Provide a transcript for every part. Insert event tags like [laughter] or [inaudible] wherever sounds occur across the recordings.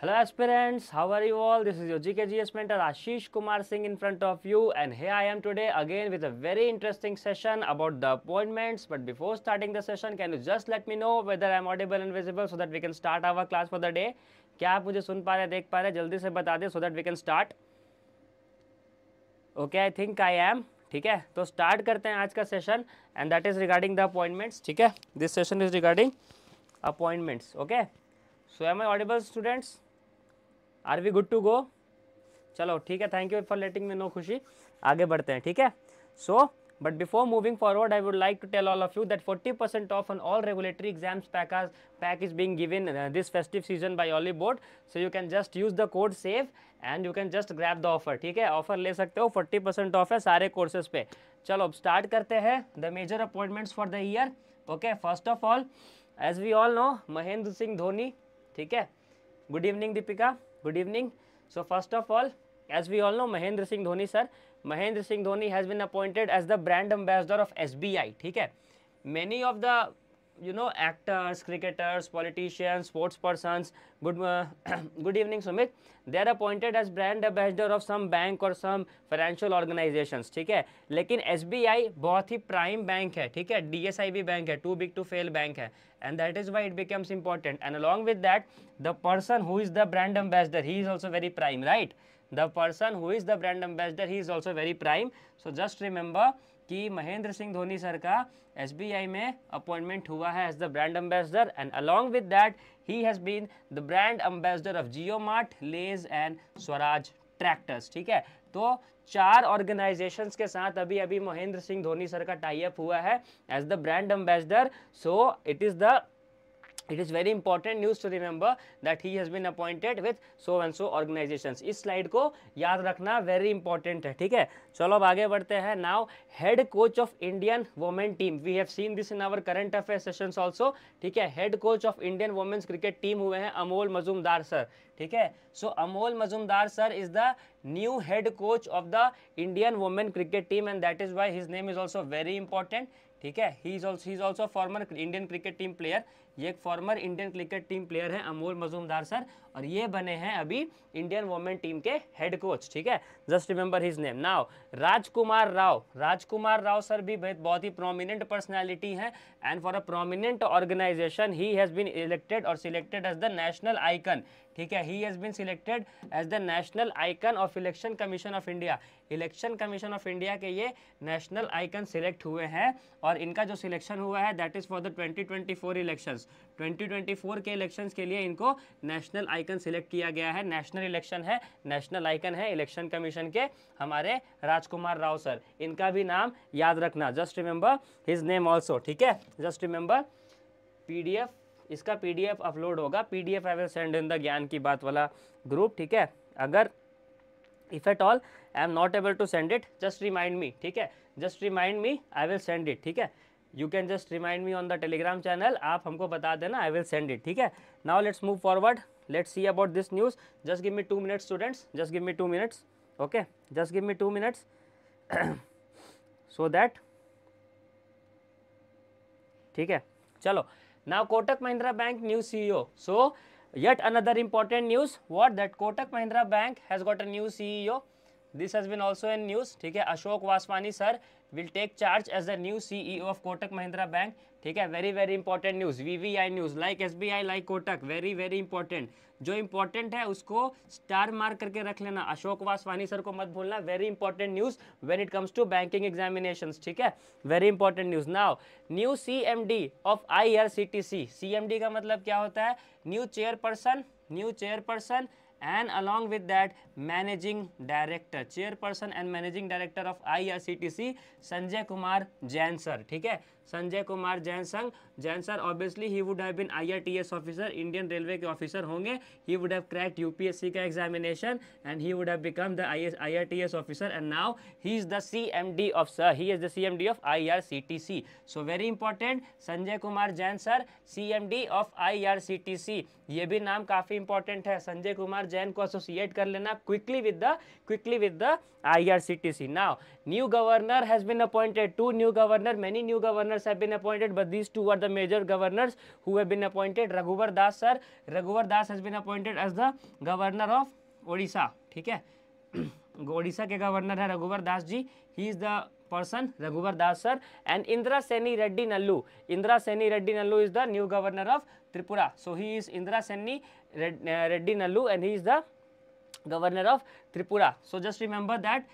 Hello aspirants, how are you all? This is your GKGS mentor Ashish Kumar Singh in front of you and here I am today again with a very interesting session about the appointments. But before starting the session, can you just let me know whether I am audible and visible so that we can start our class for the day? क्या आप मुझे सुन पा रहे हैं देख पा रहे हैं जल्दी से बता दें so that we can start okay I think I am ठीक है तो स्टार्ट करते हैं आज का session and that is regarding the appointments ठीक है this session is regarding appointments okay so am I audible students are we good to go चलो ठीक है थैंक यू फॉर लेटिंग में नो खुशी आगे बढ़ते हैं ठीक है so but before moving forward I would like to tell all of you that forty percent of an all regulatory exams package pack is being given this festive season by Oliveboard so you can just use the code save and you can just grab the offer ठीक है offer ले सकते हो forty percent of है सारे courses पे चलो अब स्टार्ट करते हैं the major appointments for the year okay first of all as we all know Mahendra Singh Dhoni ठीक है good evening Deepika good evening so first of all as we all know Mahendra Singh Dhoni sir Mahendra Singh Dhoni has been appointed as the brand ambassador of S B I ठीक है many of the you know actors cricketers politicians sports person good good evening Sumit they are appointed as brand ambassador of some bank और some financial organisation ठीक है लेकिन S B आई बहुत ही prime bank है ठीक है D S I B bank है too big to fail bank है and that is why it becomes important and along with that the person who is the brand ambassador he is also very prime right the person who is the brand ambassador he is also very prime so just remember ki mahendra singh dhoni sir ka sbi mein appointment hua hai as the brand ambassador and along with that he has been the brand ambassador of jio mart lays and swaraj tractors ठीक है तो चार organisations के साथ अभी अभी Mahendra Singh Dhoni sir का tie up हुआ है as the brand ambassador so it is the it is very important news to remember that he has been appointed with so and so organisation इस स्लाइड को याद रखना वेरी इंपॉर्टेंट है ठीक है चलो अब आगे बढ़ते हैं now head coach of Indian women team we have seen this in our current affair session also ठीक है head coach of Indian women's cricket team हुए हैं अमोल मजूमदार सर ठीक है so Amol Majumdar sir is the new head coach of the Indian women cricket team and that is why his name is also very important ठीक है he is also he is also farmer Indian cricket team player ये एक former Indian cricket team player है Amol Majumdar sir और ये बने हैं अभी इंडियन वोमेन टीम के हेड कोच ठीक है just remember his name now Rajkumar Rao Rajkumar Rao sir भी बहुत ही प्रोमिनेंट पर्सनैलिटी हैं and for a prominent organisation he has been elected और selected as the national icon ठीक है he has been selected as the national icon of election commission of India election commission of India के ये national icon select हुए हैं और इनका जो सिलेक्शन हुआ है that is for the 2024 elections 2024 के इलेक्शंस के लिए इनको नेशनल आइकन सिलेक्ट किया गया है नेशनल इलेक्शन है नेशनल आइकन है इलेक्शन कमीशन के हमारे राजकुमार राव सर इनका भी नाम याद रखना just remember his name also ठीक है जस्ट रिमेंबर पी इसका पी अपलोड होगा P D F I will send in the ज्ञान की बात वाला ग्रुप ठीक है अगर if at all I am not able to send it just remind me ठीक है just remind me I will send it ठीक है you can just remind me on the Telegram channel आप हमको बता देना आई विल सेंड इट ठीक है now let's move forward let's see about this news just give me two minutes students just give me two minutes okay just give me two minutes so that ठीक है चलो now Kotak Mahindra bank new CEO so yet another important news what that kotak mahindra bank has got a new ceo this has been also in news ठीक है Ashok Vaswani sir will take charge as a new CEO of Kotak Mahindra bank ठीक है very very important news VVI news like SBI like Kotak very very important जो important है उसको star mark करके रख लेना अशोक वासवानी सर को मत भूलना very important news when it comes to banking examination ठीक है very important news now new C of I R का मतलब क्या होता है new chairperson new chairperson and along with that managing director chairperson and managing director of I Sanjay Kumar Jain sir ठीक है संजय कुमार जैन संघ Jain sir obviously he would have been IRTS officer Indian railway के officer होंगे ही वुड हैव क्रैक्ट यूपीएससी का examination and he would have become the IRTS officer and now he is the CMD of sir he is the CMD of IRCTC so very important Sanjay Kumar Jain sir CMD of IRCTC ये भी नाम काफ़ी important है संजय कुमार जैन को associate कर लेना quickly with the quickly with the IRCTC now new governor has been appointed two new governor many new governor governors have been appointed but these two are the major governors who have been appointed Raghubar Das sir Raghubar Das has been appointed as the governor of Odisha ठीक है ओडिशा [clears throat] के governor है Raghubar Das ji he is the person Raghubar Das sir and Indira Saini Reddy Nallu Indira Saini Reddy Nallu is the new governor of Tripura so he is Indira Saini Reddy Nallu and he is the governor of Tripura so just remember that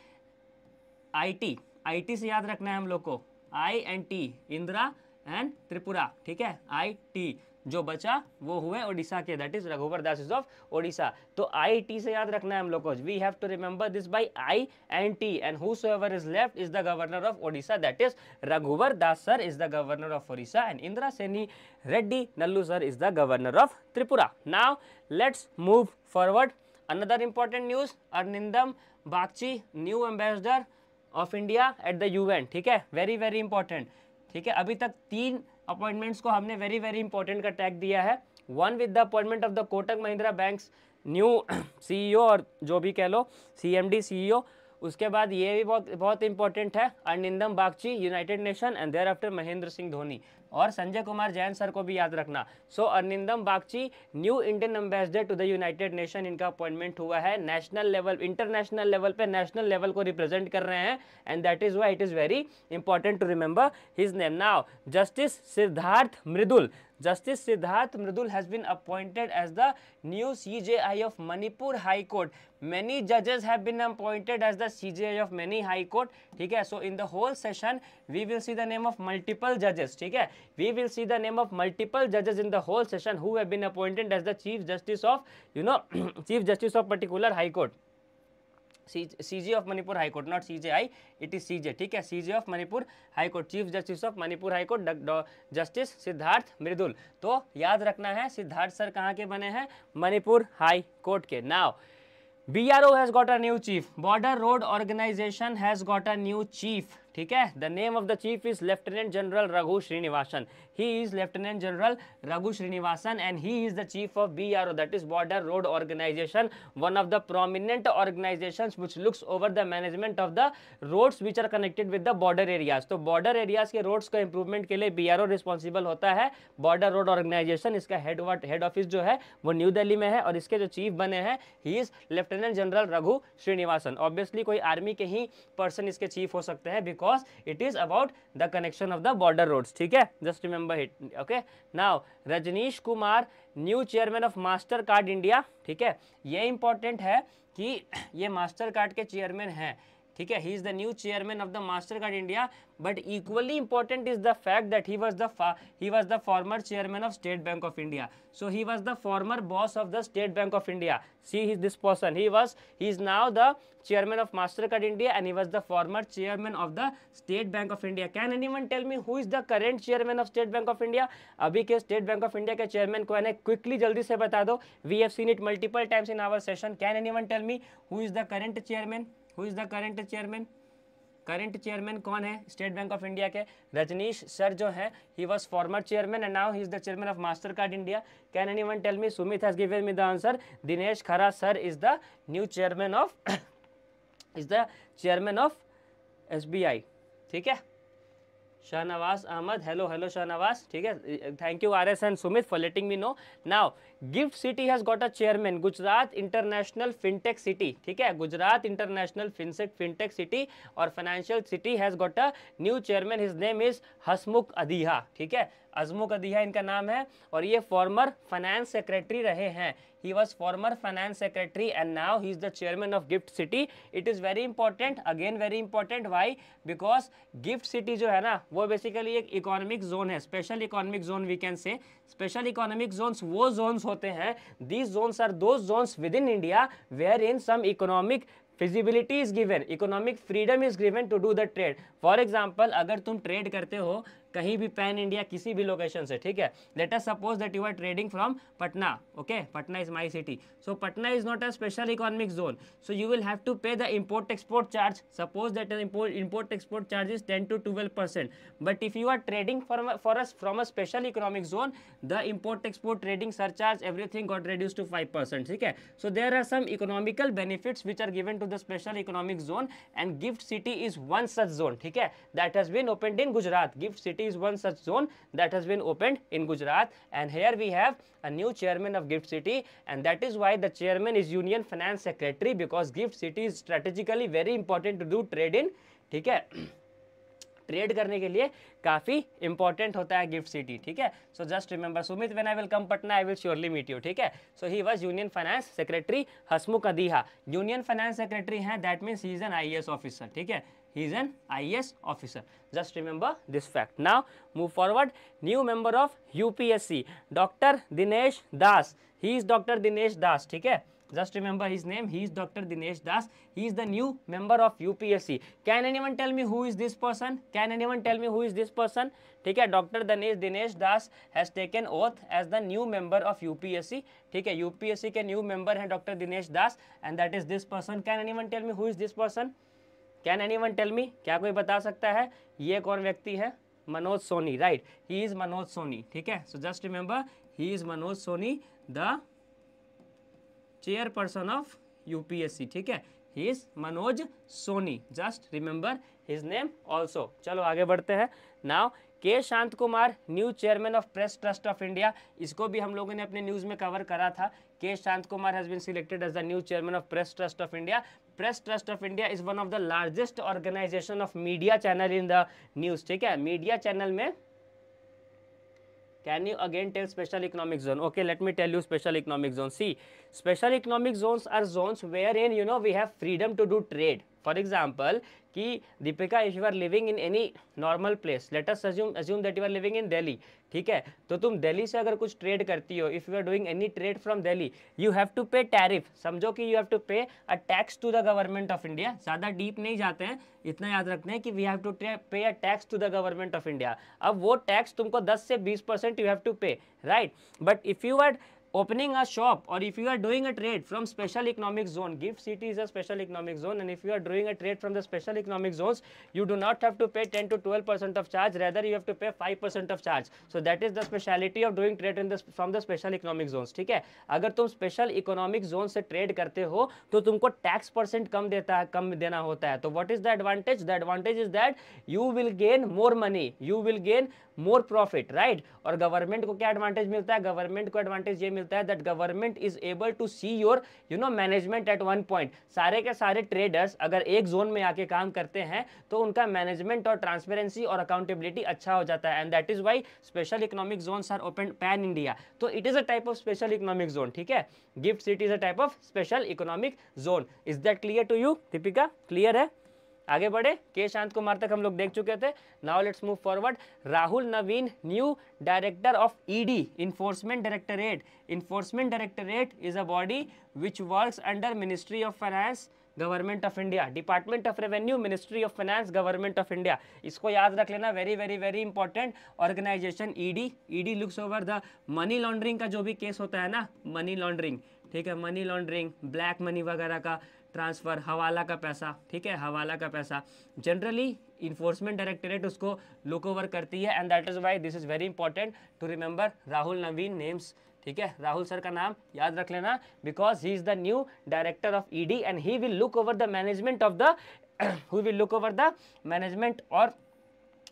I T से याद रखना है हम लोग को I and T Indira and Tripura ठीक है आई टी जो बचा वो हुए ओडिशा के that is Raghubar Das is of Odisha तो आई टी से याद रखना है हम लोग को we have to remember this by I and T and whoever is left is the governor of Odisha that is Raghubar Das sir is the governor of Odisha and Indira Saini Reddy Nallu sir is the governor of Tripura now let's move forward another important news Arindam Bagchi new ambassador of India at the UN ठीक है very very important ठीक है अभी तक तीन appointments को हमने very very important का टैग दिया है one with the appointment of the Kotak Mahindra bank new CEO और जो भी कह लो सीएमडी सीईओ e उसके बाद ये भी बहुत बहुत इंपॉर्टेंट है Arindam Bagchi united nation and thereafter Mahendra Singh Dhoni और संजय कुमार जैन सर को भी याद रखना so so, Arindam Bagchi new Indian ambassador to the united nation इनका अपॉइंटमेंट हुआ है नेशनल लेवल इंटरनेशनल लेवल पे नेशनल लेवल को रिप्रेजेंट कर रहे हैं and that is why it is very important to remember his name now justice Siddharth Mridul justice Siddharth Mridul has been appointed as the new C J I of Manipur high court many जजेस have been appointed as the C J I of many high court ठीक है so in the whole session we will see the name of multiple जजेस ठीक है we will see the name of multiple judges in the whole session who have been appointed as the chief justice of you know chief justice of particular high court CJ of Manipur high court not CJ it is CJ. CJ ठीक है CJ of Manipur high court chief justice of Manipur high court Justice Siddharth Mridul. तो याद रखना है Siddharth sir कहाँ के बने हैं Manipur High Court के Now BRO has got a new chief. Border Road Organization has got a new chief. ठीक है the name of the chief is lieutenant general Raghu Srinivasan he is lieutenant general Raghu Srinivasan and he is the chief of B R O that is border road organisation one of the prominent organisation which looks over the management of the roads which are connected with the border areas तो border areas के roads का improvement के लिए B R O responsible होता है border road organisation इसका head office जो है वो न्यू दिल्ली में है और इसके जो चीफ बने हैं he is lieutenant general Raghu Srinivasan obviously कोई आर्मी के ही पर्सन इसके चीफ हो सकते हैं because it is about the connection of the border roads ठीक है just remember it okay now Rajnish Kumar new chairman of Mastercard India ठीक है ये इंपॉर्टेंट है कि [clears throat] ये मास्टर कार्ड के चेयरमैन हैं ठीक है he is the new chairman of the Mastercard India but equally important is the fact that he was the he was the former chairman of state bank of India so he was the former boss of the state bank of India see his this person he was he is now the chairman of Mastercard India and he was the former chairman of the state bank of India can anyone tell me who is the current chairman of state bank of India अभी के state bank of India के chairman को यानी quickly जल्दी से बता दो we have seen it multiple times in our session can anyone tell me who is the current chairman who is the current chairman current chairman कौन है state bank of India के Rajneesh sir जो है he was former chairman and now he is the chairman of Mastercard India can anyone tell me Sumit has given me the answer Dinesh Khara sir is the new chairman of is the chairman of S ठीक है Shahnawaz Ahmed hello hello Shahnawaz ठीक है thank you R S and Sumit for letting me know now GIFT City has got a chairman Gujarat international fintech city ठीक है Gujarat international fintech city और financial city has got a new chairman his name is Hasmukh Adhia ठीक है अजमुख अधीहा इनका नाम है और ये फॉर्मर फाइनेंस सेक्रेटरी रहे हैं he was former finance secretary and now he is the chairman of GIFT City it is very important again very important why because GIFT City जो है ना वो बेसिकली एक इकोनॉमिक जोन है special economic zone we can say special economic zones वो zones होते हैं these zones are two zones within India where in some economic feasibility is given economic freedom is given to do the trade for example अगर तुम trade करते हो कहीं भी pan India किसी भी लोकेशन से ठीक है let suppose that you are trading from Patna okay Patna is my city so Patna is not a special economic zone so you will have to pay the import export charge suppose that import export charge is ten to twelve percent but if you are trading for us from a special economic zone the import export trading sir charge everything got reduce to five percent ठीक है so there are some economical benefits which are given to the special economic zone and GIFT City is one such zone ठीक है that has been open in Gujarat GIFT City is one such zone that has been opened in Gujarat and here we have a new chairman of Gift City and that is why the chairman is Union Finance Secretary because Gift City is strategically very important to do trade in ठीक है trade करने के लिए काफ़ी important होता है GIFT City ठीक है so just remember Sumit when I will come Patna I will surely meet you ठीक है so he was union finance secretary Hasmukh Adhia union finance secretary हैं that means he is an I officer ठीक है he is an I officer just remember this fact now move forward new member of UPSC doctor Dinesh Das he is doctor Dinesh Das ठीक है just remember his name he is doctor Dinesh Das he is the new member of UPSC can anyone tell me who is this person can anyone tell me who is this person ठीक है doctor Dinesh Dinesh Das has taken oath as the new member of UPSC ठीक है UPSC के new member हैं doctor Dinesh Das and that is this person can anyone tell me who is this person can anyone tell me क्या कोई बता सकता है ये कौन व्यक्ति है Manoj Soni right he is Manoj Soni ठीक है so just remember he is Manoj Soni the chairperson of UPSC ठीक है he is Manoj Soni just remember his name also चलो आगे बढ़ते हैं now K Shant Kumar new chairman of press trust of India इसको भी हम लोगों ने अपने न्यूज़ में कवर करा था K Shant Kumar has been selected as the new chairman of press trust of India press trust of India is one of the largest organisation of media channel in the news ठीक है media channel में Can you again tell special economic zone? Okay, let me tell you special economic zone. See, special economic zones are zones wherein, you know, we have freedom to do trade for example कि Deepika if you are living in any normal place let us assume assume that you are living in Delhi ठीक है तो तुम दिल्ली से अगर कुछ trade करती हो if you are doing any trade from Delhi you have to pay tariff समझो कि you have to pay a tax to the government of India ज़्यादा डीप नहीं जाते हैं इतना याद रखते हैं कि we have to pay a tax to the government of India अब वो टैक्स तुमको 10 से 20 percent you have to pay right but if you are opening a shop or if you are doing a trade from special economic zone gift city is a special economic zone and if you are doing a trade from the special economic zones you do not have to pay 10 to 12 percent of charge rather you have to pay 5 percent of charge so that is the speciality of doing trade in the from the special economic zones ठीक है अगर तुम special economic zone से trade करते हो तो तुमको tax percent कम देता है कम देना होता है तो what is the advantage the advantage is that you will gain more money you will gain more profit right और गवर्नमेंट को क्या एडवांटेज मिलता है गवर्नमेंट को एडवांटेज ये मिलता है that government is able to see your you know management at one point सारे के सारे ट्रेडर्स अगर एक जोन में आके काम करते हैं तो उनका मैनेजमेंट और ट्रांसपेरेंसी और अकाउंटेबिलिटी अच्छा हो जाता है and that is why special economic zone are open pan India तो it is a type of special economic zone ठीक है GIFT City is a type of special economic zone is that clear to you Deepika clear है आगे बढ़े के शांत कुमार तक हम लोग देख चुके थे now let's move forward Rahul Navin new director of ED enforcement directorate enforcement directorate is a body which works under ministry of finance government of India department of revenue ministry of finance government of India इसको याद रख लेना very very very important organisation ED ED looks over the money laundering का जो भी case होता है ना मनी लॉन्ड्रिंग ठीक है मनी लॉन्ड्रिंग ब्लैक मनी वगैरह का ट्रांसफ़र हवाला का पैसा ठीक है हवाला का पैसा जनरली इन्फोर्समेंट डायरेक्टरेट उसको लुक ओवर करती है and that is why this is very important to remember Rahul Navin names ठीक है राहुल सर का नाम याद रख लेना because he is the new director of D and he will look over the management of the who will look over the management और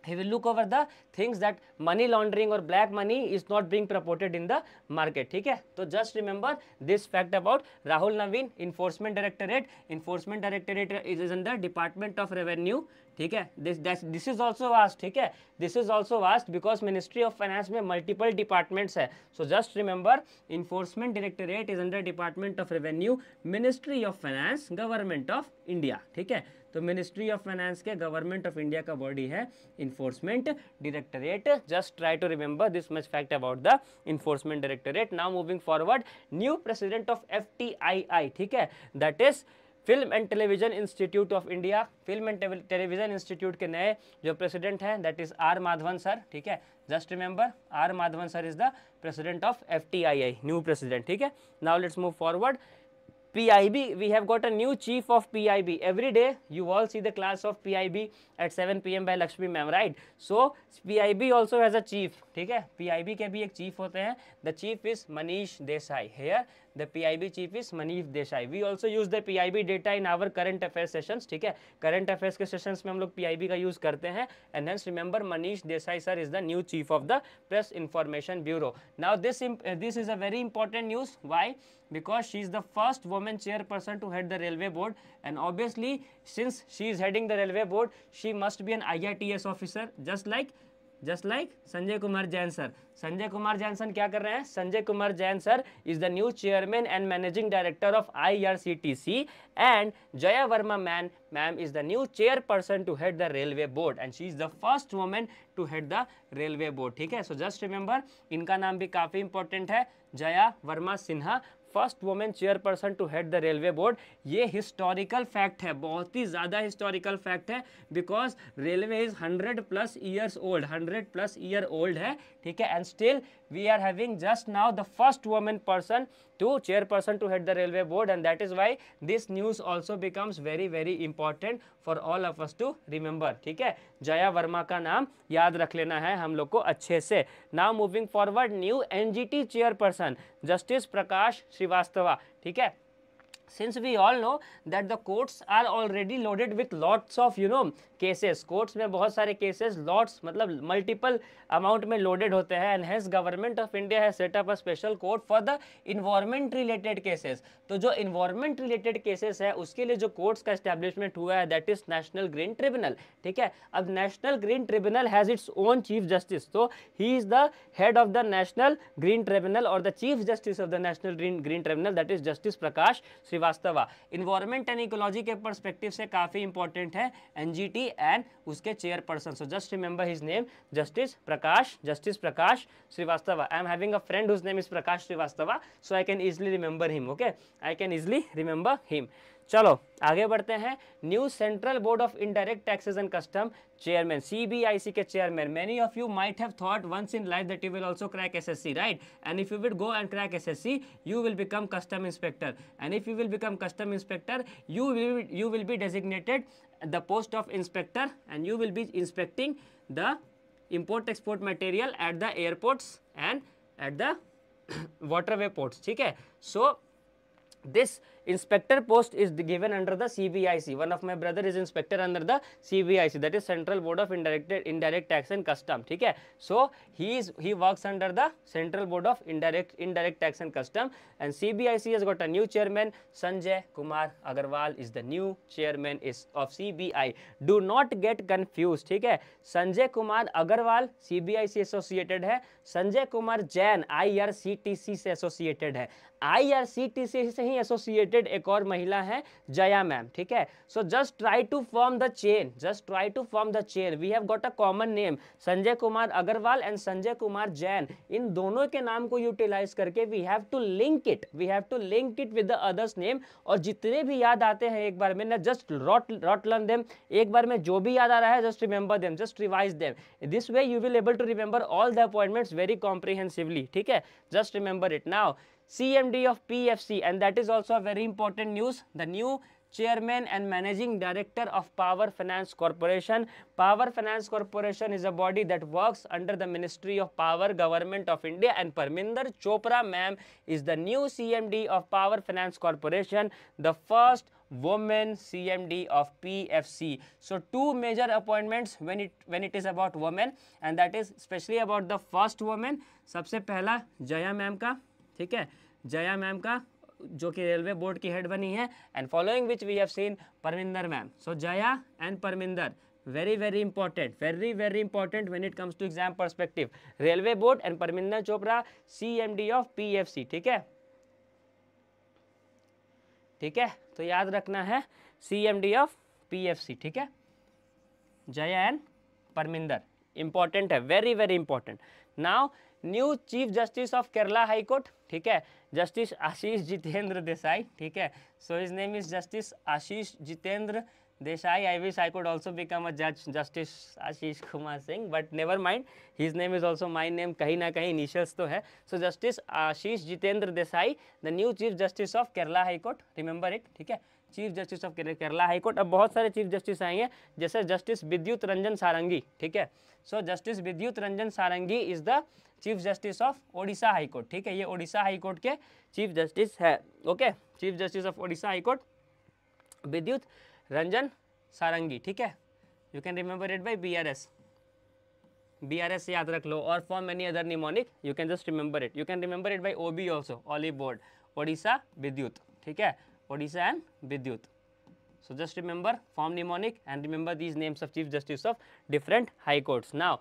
he will look over the things that money laundering or black money is not being promoted in the market ठीक है तो just remember this fact about Rahul navin enforcement directorate enforcement directorate is in the department of revenue ठीक है this that this is also asked ठीक है this is also asked because ministry of finance में multiple departments है so just remember enforcement directorate is under department of revenue ministry of finance government of India ठीक है तो ministry of finance के government of India का body है enforcement directorate just try to remember this much fact about the enforcement directorate now moving forward new president of F ठीक है that is film and television institute of India film and television institute के नए जो president हैं that is R Madhavan sir ठीक है just remember R Madhavan sir is the president of F T I I new president ठीक है now let's move forward PIB, we have got a new chief of PIB. Every day, you all see the class of PIB at 7 p.m. by Lakshmi ma'am, right? So, PIB also has a chief, ठीक है? PIB के भी एक chief होते हैं. The chief is Manish Desai. Here, the PIB chief is Manish Desai. We also use the PIB data in our current affairs sessions, ठीक है? Current affairs के sessions में हम लोग PIB का use करते हैं. And hence, remember, Manish Desai sir is the new chief of the Press Information Bureau. Now, this this is a very important news. Why? because she is the first woman chairperson to head the railway board and obviously since she is heading the railway board she must be an IRTS officer just like just like Sanjay Kumar Jain sir Sanjay Kumar जैनसन क्या कर रहे हैं Sanjay Kumar Jain sir is the new chairman and managing director of IRCTC and Jaya Verma man ma'am is the new chairperson to head the railway board and she is the first women to head the railway board ठीक है so just remember इनका नाम भी काफ़ी important है Jaya Verma Sinha first women chairperson to head the railway board ये historical fact है बहुत ही ज़्यादा हिस्टोरिकल फैक्ट है because railway is hundred plus years old hundred plus year old है ठीक है and still we are having just now the first women person to chairperson to head the railway board and that is why this news also becomes very very important for all of us to remember ठीक है जया वर्मा का नाम याद रख लेना है हम लोग को अच्छे से now moving forward new N G T chairperson justice Prakash Shrivastava ठीक है since we all know that the courts are already loaded with lots of you know cases courts में बहुत सारे cases lots मतलब multiple amount में loaded होते हैं and hence government of India has set up a special court for the environment related cases तो जो environment related cases है उसके लिए जो courts का establishment हुआ है that is national green tribunal ठीक है अब national green tribunal has its own chief justice तो he is the head of the national green tribunal or the chief justice of the national green green tribunal that is justice Prakash Sri Srivastava environment and ecology के perspective से काफ़ी important है NGT and उसके chairperson so just remember his name justice Prakash justice Prakash Srivastava I am having a friend whose name is Prakash Srivastava so I can easily remember him okay I can easily remember him चलो आगे बढ़ते हैं new central board of indirect taxes and custom chairman CBIC के chairman many of you might have thought once in life that you will also crack SSC right and if you will go and crack SSC you will become custom inspector and if you will become custom inspector you will you will be designated the post of inspector and you will be inspecting the import export material at the airports and at the waterway ports ठीक है so this inspector post is given under the CBIC one of my brother is inspector under the CBIC that is central board of indirected indirect tax and custom ठीक है so he is he works under the central board of indirect indirect tax and custom and CBIC is got a new chairman Sanjay Kumar Agarwal is the new chairman is of I do not get confuse ठीक है Sanjay Kumar Agarwal CBIC associated है Sanjay Kumar Jain I R C T C से associated है I R C T C से ही associated related एक और महिला है जया मैम ठीक है so just try to form the chain just try to form the chain we have got a common name Sanjay Kumar Agarwal and Sanjay Kumar Jain इन दोनों के नाम को यूटिलाइज करके we have to link it we have to link it with the others name और जितने भी याद आते हैं एक बार में ना just rote rote learn them एक बार में जो भी याद आ रहा है just remember them just revise them this way you will able to remember all the appointments very comprehensively ठीक है just remember it now CMD of PFC and that is also a very important news. The new chairman and managing director of Power Finance Corporation. Power Finance Corporation is a body that works under the Ministry of Power, Government of India and Parminder Chopra ma'am is the new CMD of Power Finance Corporation, the first woman CMD of PFC. So two major appointments when it when it is about women and that is especially about the first woman. सबसे पहला Jaya ma'am का ठीक है Jaya ma'am का जो कि railway board की head बनी है and following which we have seen Parminder ma'am so Jaya and Parminder very very important very very important when it comes to exam perspective railway board and Parminder Chopra C M D of P F C ठीक है ठीक है तो याद रखना है C M D of P F C ठीक है जया एंड परमिंदर इंपॉर्टेंट है very very important now new chief justice of Kerala high court ठीक है जस्टिस आशीष जितेंद्र देसाई ठीक है so is name is justice Ashish Jitendra Desai I wish I could also become a जज justice Ashish Kumar Singh but never mind his name is also my name कहीं ना कहीं initials तो है so justice Ashish Jitendra Desai the new chief justice of Kerala high court remember it ठीक है chief justice of Kerala high court अब बहुत सारे चीफ जस्टिस आएंगे जैसे जस्टिस विद्युत रंजन सारंगी ठीक है so justice Vidyut Ranjan Sarangi is the chief justice of Odisha high court ठीक है ये ओडिशा हाईकोर्ट के चीफ जस्टिस है okay chief justice of Odisha high court Vidyut Ranjan Sarangi ठीक है you can remember it by B R S B R S याद रख लो और for many other mnemonic you can just remember it you can remember it by O B also ollie board Odisha Vidyut ठीक है Odisha and Vidyut. So, just remember form mnemonic and remember these names of Chief Justice of different high courts. Now,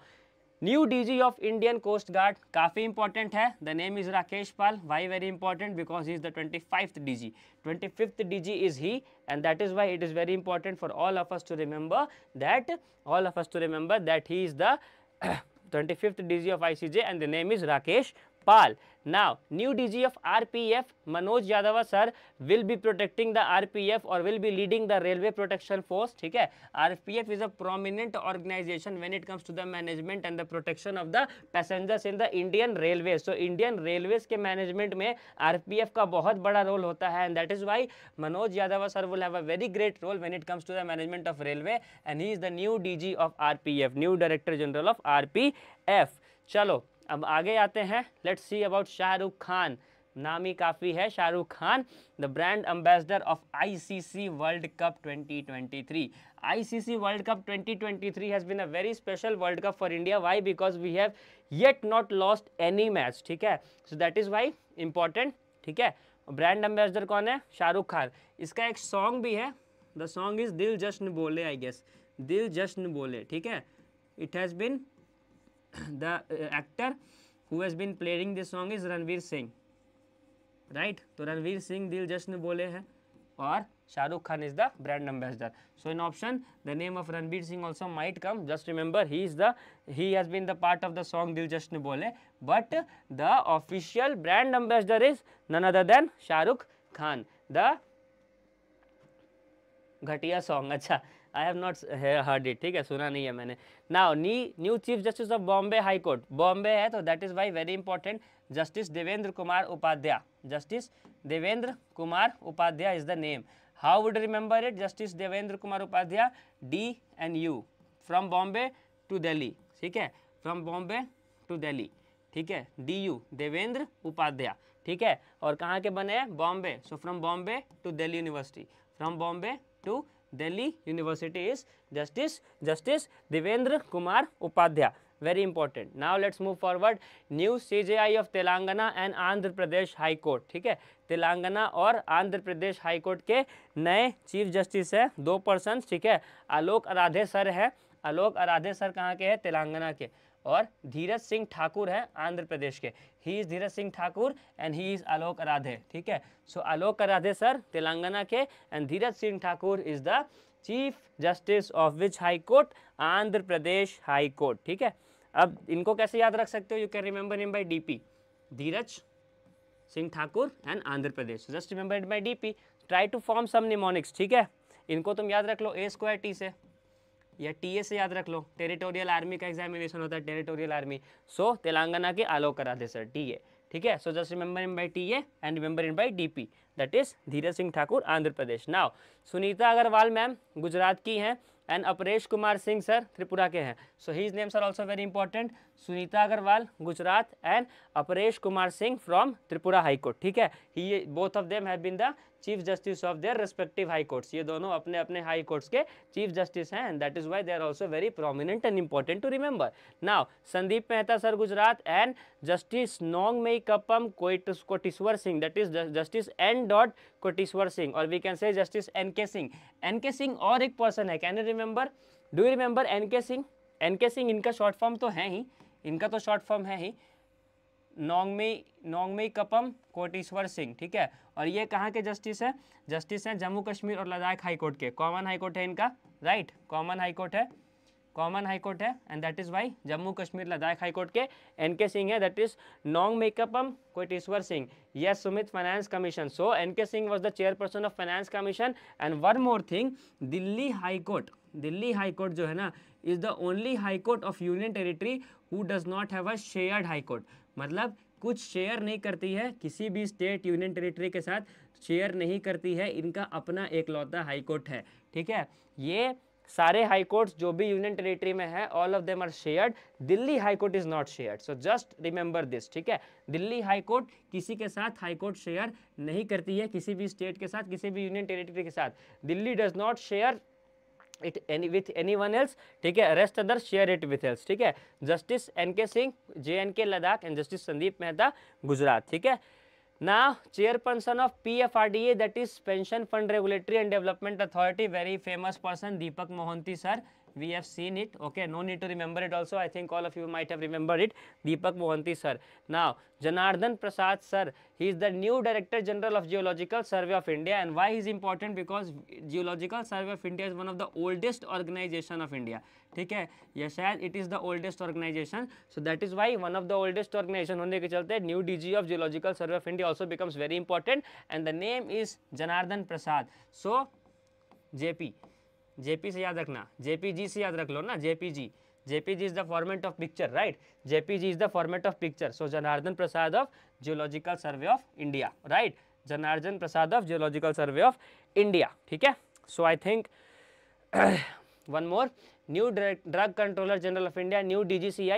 new DG of Indian Coast Guard kafi important the name is Rakesh Pal why very important because he is the 25th DG 25th DG is he and that is why it is very important for all of us to remember that all of us to remember that he is the 25th [coughs] DG of ICJ and the name is Rakesh Nepal now new DG of RPF Manoj Yadav sir will be protecting the RPF और will be leading the railway protection force ठीक है R P F is a prominent organisation when it comes to the management and the protection of the passengers in the Indian railway so Indian railway के management में RPF का बहुत बड़ा role होता है and that is why Manoj Yadav sir will have a very great role when it comes to the management of railway and he is the new D G of R P F new director general of R P F चलो अब आगे आते हैं let's see about Shahrukh Khan नाम ही काफ़ी है Shahrukh Khan the brand ambassador of ICC world cup 2023 ICC world cup 2023 has been a very special world cup for India Y because we have yet not lost any match ठीक है so that is why important ठीक है brand ambassador कौन है शाहरुख खान इसका एक song भी है द सॉन्ग इज़ दिल जश्न बोले आई गेस दिल जश्न बोले ठीक है it has been the actor who has been playing this song is Ranveer Singh. Right? तो रणवीर सिंह दिल जश्न बोले हैं और Shahrukh Khan is the brand ambassador. So in option, the name of Ranbir Singh also might come. Just remember, he is the he has been the part of the song Dil Jashn Bole, but the official brand ambassador is none other than Shahrukh Khan. The घटिया song अच्छा I have not heard it ठीक है सुना नहीं है मैंने now नी new chief justice of Bombay high court Bombay है तो that is why very important justice Devendra Kumar Upadhyay justice Devendra Kumar Upadhyay is the name how would remember it justice Devendra Kumar Upadhyay D N U from Bombay to Delhi ठीक है फ्रॉम बॉम्बे टू दिल्ली ठीक है डी यू देवेंद्र उपाध्याय ठीक है और कहाँ के बने हैं Bombay so from Bombay to Delhi university from Bombay to delhi university is justice justice devendra kumar upadhyay very important now let's move forward new cji of telangana and andhra pradesh high court theek hai Telangana और आंध्र प्रदेश high court के नए chief justice है दो person ठीक है आलोक Aradhe sir है आलोक Aradhe sir कहाँ के हैं तेलंगाना के और धीरज सिंह ठाकुर हैं आंध्र प्रदेश के he is Dheeraj Singh Thakur and he is Alok Radhe ठीक है सो आलोक राधे सर तेलंगाना के and Dheeraj Singh Thakur is the chief justice of which high court Andhra Pradesh high court ठीक है अब इनको कैसे याद रख सकते हो यू कैन रिमेंबर इन by D P Dheeraj Singh Thakur and Andhra Pradesh just remember इन by D P try to form some mnemonics ठीक है इनको तुम याद रख लो ए स्क्वायर टी से या टी से याद रख लो टेरिटोरियल आर्मी का एग्जामिनेशन होता है टेरिटोरियल आर्मी सो तेलंगाना के आलो करा दे सर टी ठीक है सो जस्ट रिमेंबर इन बाई टी एंड रिमेंबर इन by D P that is Dheeraj Singh Thakur Andhra Pradesh now Sunita Agarwal ma'am Gujarat की हैं एंड अपरेश कुमार सिंह सर त्रिपुरा के हैं so his names are also very important Sunita Agarwal Gujarat and Apresh Kumar Singh from Tripura high court ठीक है he both of them have been the chief justice of their respective high courts ये दोनों अपने अपने हाई कोर्ट्स के चीफ जस्टिस हैं and that is why they are also very prominent and important to remember now Sandeep Mehta sir Gujarat and justice Nongmeikapam Kotiswar Singh that is justice N dot Kotiswar Singh और we can say justice N K Singh N K Singh और एक person है can you remember do you remember N K Singh N K Singh इनका short form तो है ही इनका तो short form है ही नोंगमी नोंगमी कपम कोटेश्वर सिंह ठीक है और ये कहाँ के जस्टिस हैं जस्टिस हैं जम्मू कश्मीर और लद्दाख हाई कोर्ट के कॉमन हाई कोर्ट है इनका राइट कॉमन हाई कोर्ट है कॉमन हाई कोर्ट है and that is why Jammu Kashmir Ladakh high court के एन के सिंह है that is Nongmeikapam Kotiswar Singh yes Sumit finance commission so N K Singh was the chairperson of finance commission and one more thing Delhi high court Delhi high court जो है ना is the only high court of union territory who does not have a shared high court मतलब कुछ share नहीं करती है किसी भी स्टेट यूनियन टेरिटरी के साथ शेयर नहीं करती है इनका अपना एकलौता हाई कोर्ट है ठीक है ये सारे हाई कोर्ट्स जो भी यूनियन टेरिटरी में है all of them are shared Delhi high court is not shared so just remember this ठीक है दिल्ली हाई कोर्ट किसी के साथ हाई कोर्ट शेयर नहीं करती है किसी भी स्टेट के साथ किसी भी यूनियन टेरिटरी के साथ Delhi does not share it any with any one else ठीक है rest other share it with else ठीक है justice N K Singh J N K Ladakh and justice Sandeep Mehta Gujarat ठीक है ना chairperson of P F R D A that is pension fund regulatory and development authority very famous person Deepak Mohanty sir we have seen it okay no need to remember it also i think all of you might have remembered it deepak mohanty sir now janardhan prasad sir he is the new director general of geological survey of india and why he is important because geological survey of india is one of the oldest organization of india ठीक है ये शायद it is the oldest organisation so that is of one of the oldest organisation होने के चलते new DG of geological survey of India also becomes very important and the name is Janardan Prasad so JP JP से याद रखना JPG से याद रख लो ना JPG JPG is the format of picture right JPG is the format of picture so Janardan Prasad of geological survey of India right Janardan Prasad of geological survey of India ठीक है so I think one more new drug controller general of India new dgci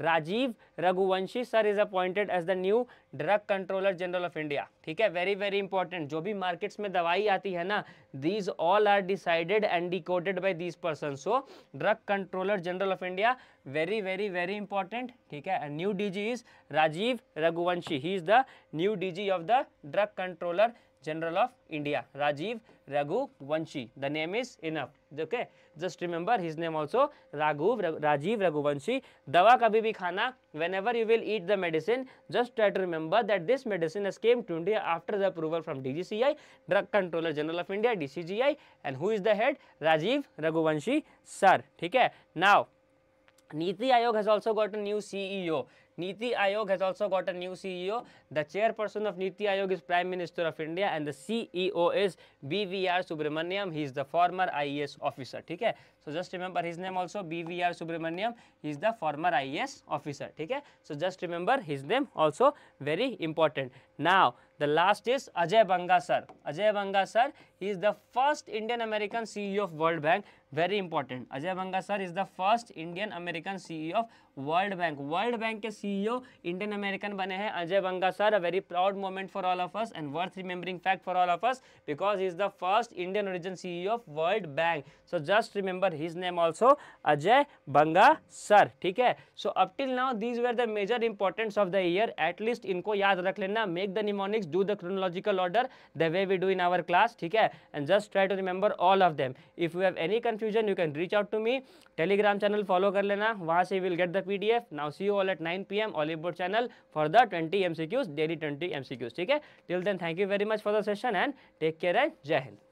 Rajiv Raghuvanshi sir is appointed as the new drug controller general of India ठीक है very very important जो भी markets में दवाई आती है ना these all are decided and decoded by these person so drug controller general of India very very very important ठीक है and new DG is Rajiv Raghuvanshi he is the new DG of the drug controller general of India Rajiv Raghuvanshi the name is enough okay just remember his name also Raghu Rajiv Raghuvanshi दवा कभी भी खाना whenever you will eat the medicine just try to remember that this medicine as came to India after the approval from D G C I drug controller general of India D C G I and who is the head Rajiv Raghuvanshi sir ठीक है now Niti Aayog has also got a new CEO Niti Aayog has also got a new CEO. The chairperson of Niti Aayog is Prime Minister of India and the CEO is BVR Subramaniam. He is the former IAS officer. Okay, So just remember his name also BVR Subramaniam. He is the former IAS officer. Okay, So just remember his name also very important. Now the last is Ajay Banga sir. Ajay Banga sir. He is the first Indian American CEO of World Bank. Very important. Ajay Banga sir is the first Indian American CEO of world bank world bank के CEO Indian American बने हैं Ajay Banga sir a very proud moment for all of us and worth remembering fact for all of us because is the first Indian origin CEO of world bank so just remember his name also Ajay Banga sir ठीक है so up till now these were the major importants of the year at least इनको याद रख लेना make the mnemonics do the chronological order the way we do in our class ठीक है and just try to remember all of them if you have any confusion you can reach out to me Telegram channel follow कर लेना वहां से will get the pdf now see you all at 9 pm oliveboard channel for the 20 mcqs daily 20 mcqs theek hai till then thank you very much for the session and take care and jai hind